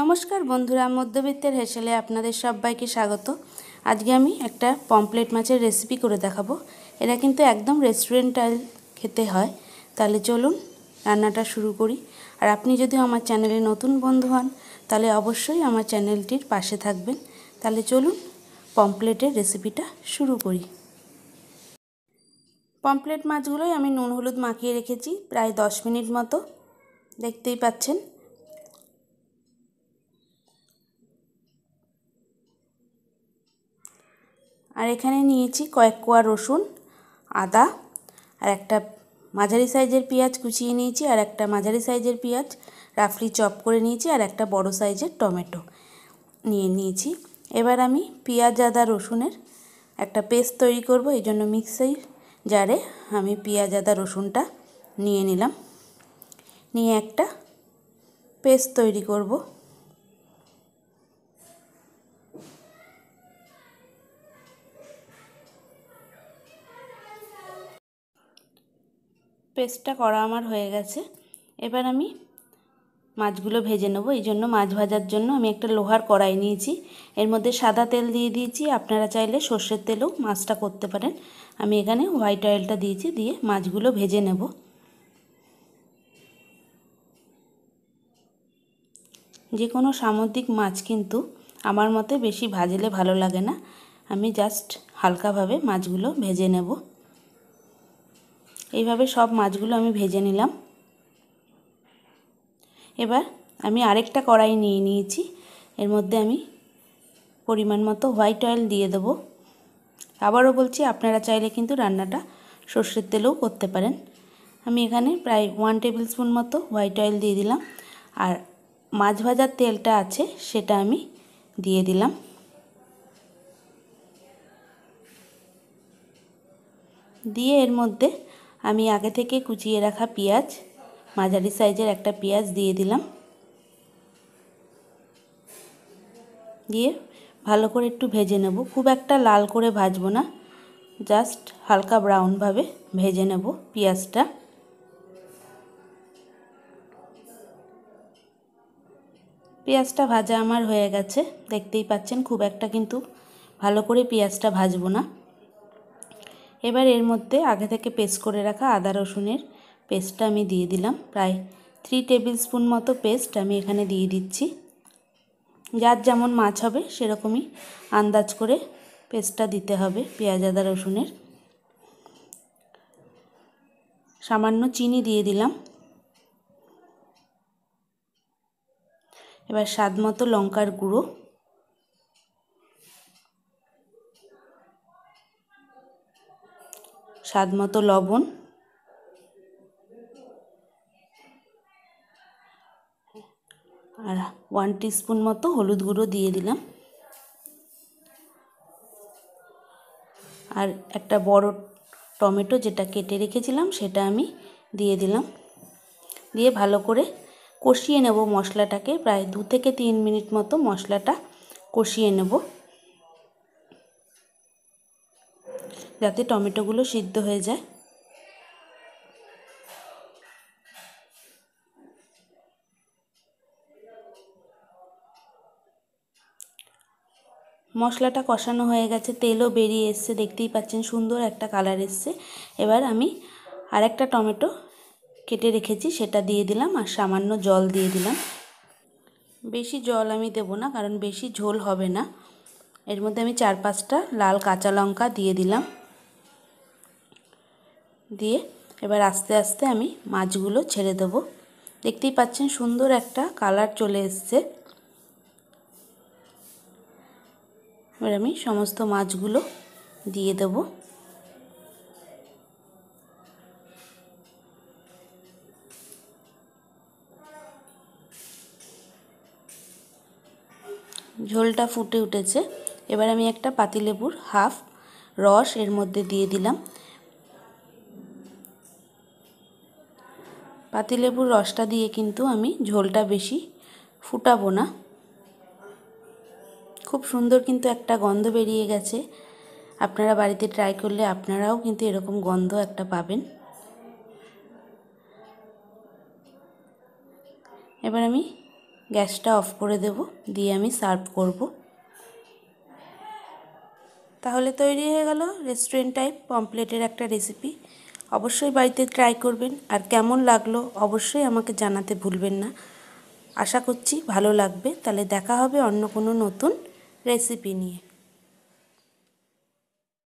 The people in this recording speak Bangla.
নমস্কার বন্ধুরা মধ্যবিত্তের হেসেলে আপনাদের সবাইকে স্বাগত আজকে আমি একটা পমপ্লেট মাছের রেসিপি করে দেখাবো এটা কিন্তু একদম রেস্টুরেন্টাল খেতে হয় তাহলে চলুন রান্নাটা শুরু করি আর আপনি যদি আমার চ্যানেলে নতুন বন্ধু হন তাহলে অবশ্যই আমার চ্যানেলটির পাশে থাকবেন তাহলে চলুন পমপ্লেটের রেসিপিটা শুরু করি পমপ্লেট মাছগুলোই আমি নুন হলুদ মাখিয়ে রেখেছি প্রায় দশ মিনিট মতো দেখতেই পাচ্ছেন আর এখানে নিয়েছি কয়েক কোয়া রসুন আদা আর একটা মাঝারি সাইজের পেঁয়াজ কুচিয়ে নিয়েছি আর একটা মাঝারি সাইজের পেঁয়াজ রাফলি চপ করে নিয়েছি আর একটা বড় সাইজের টমেটো নিয়ে নিয়েছি এবার আমি পেঁয়াজ আদা রসুনের একটা পেস্ট তৈরি করব এই জন্য মিক্সার জারে আমি পেঁয়াজ আদা রসুনটা নিয়ে নিলাম নিয়ে একটা পেস্ট তৈরি করব পেস্টটা করা আমার হয়ে গেছে এবার আমি মাছগুলো ভেজে নেবো এই জন্য মাছ ভাজার জন্য আমি একটা লোহার কড়াই নিয়েছি এর মধ্যে সাদা তেল দিয়ে দিয়েছি আপনারা চাইলে সর্ষের তেলও মাছটা করতে পারেন আমি এখানে হোয়াইট অয়েলটা দিয়েছি দিয়ে মাছগুলো ভেজে নেব যে কোনো সামুদ্রিক মাছ কিন্তু আমার মতে বেশি ভাজলে ভালো লাগে না আমি জাস্ট হালকাভাবে মাছগুলো ভেজে নেব এইভাবে সব মাছগুলো আমি ভেজে নিলাম এবার আমি আরেকটা কড়াই নিয়ে নিয়েছি এর মধ্যে আমি পরিমাণ মতো হোয়াইট অয়েল দিয়ে দেবো আবারও বলছি আপনারা চাইলে কিন্তু রান্নাটা সর্ষের তেলেও করতে পারেন আমি এখানে প্রায় ওয়ান টেবিল স্পুন মতো হোয়াইট অয়েল দিয়ে দিলাম আর মাছ ভাজার তেলটা আছে সেটা আমি দিয়ে দিলাম দিয়ে এর মধ্যে আমি আগে থেকে কুচিয়ে রাখা পেঁয়াজ মাঝারি সাইজের একটা পেঁয়াজ দিয়ে দিলাম দিয়ে ভালো করে একটু ভেজে নেব খুব একটা লাল করে ভাজবো না জাস্ট হালকা ব্রাউনভাবে ভেজে নেব পেঁয়াজটা পেঁয়াজটা ভাজা আমার হয়ে গেছে দেখতেই পাচ্ছেন খুব একটা কিন্তু ভালো করে পেঁয়াজটা ভাজবো না এবার এর মধ্যে আগে থেকে পেস্ট করে রাখা আদা রসুনের পেস্টটা আমি দিয়ে দিলাম প্রায় থ্রি টেবিল স্পুন মতো পেস্ট আমি এখানে দিয়ে দিচ্ছি যার যেমন মাছ হবে সেরকমই আন্দাজ করে পেস্টটা দিতে হবে পেঁয়াজ আদা রসুনের সামান্য চিনি দিয়ে দিলাম এবার স্বাদ মতো লঙ্কার গুঁড়ো স্বাদ মতো লবণ আর ওয়ান স্পুন মতো হলুদ গুঁড়ো দিয়ে দিলাম আর একটা বড় টমেটো যেটা কেটে রেখেছিলাম সেটা আমি দিয়ে দিলাম দিয়ে ভালো করে কষিয়ে নেব মশলাটাকে প্রায় দু থেকে তিন মিনিট মতো মশলাটা কষিয়ে নেব যাতে টমেটোগুলো সিদ্ধ হয়ে যায় মশলাটা কষানো হয়ে গেছে তেলও বেরিয়ে এসছে দেখতেই পাচ্ছেন সুন্দর একটা কালার এসছে এবার আমি আর একটা টমেটো কেটে রেখেছি সেটা দিয়ে দিলাম আর সামান্য জল দিয়ে দিলাম বেশি জল আমি দেব না কারণ বেশি ঝোল হবে না এর মধ্যে আমি চার পাঁচটা লাল কাঁচা লঙ্কা দিয়ে দিলাম দিয়ে এবার আস্তে আস্তে আমি মাছগুলো ছেড়ে দেব দেখতেই পাচ্ছেন সুন্দর একটা কালার চলে এসছে এবার আমি সমস্ত মাছগুলো দিয়ে দেব ঝোলটা ফুটে উঠেছে এবার আমি একটা পাতিলেবুর হাফ রস এর মধ্যে দিয়ে দিলাম পাতিলেবুর রসটা দিয়ে কিন্তু আমি ঝোলটা বেশি ফুটাবো না খুব সুন্দর কিন্তু একটা গন্ধ বেরিয়ে গেছে আপনারা বাড়িতে ট্রাই করলে আপনারাও কিন্তু এরকম গন্ধ একটা পাবেন এবার আমি গ্যাসটা অফ করে দেব দিয়ে আমি সার্ভ করব তাহলে তৈরি হয়ে গেল রেস্টুরেন্ট টাইপ পম্পলেটের একটা রেসিপি অবশ্যই বাড়িতে ট্রাই করবেন আর কেমন লাগলো অবশ্যই আমাকে জানাতে ভুলবেন না আশা করছি ভালো লাগবে তাহলে দেখা হবে অন্য কোনো নতুন রেসিপি নিয়ে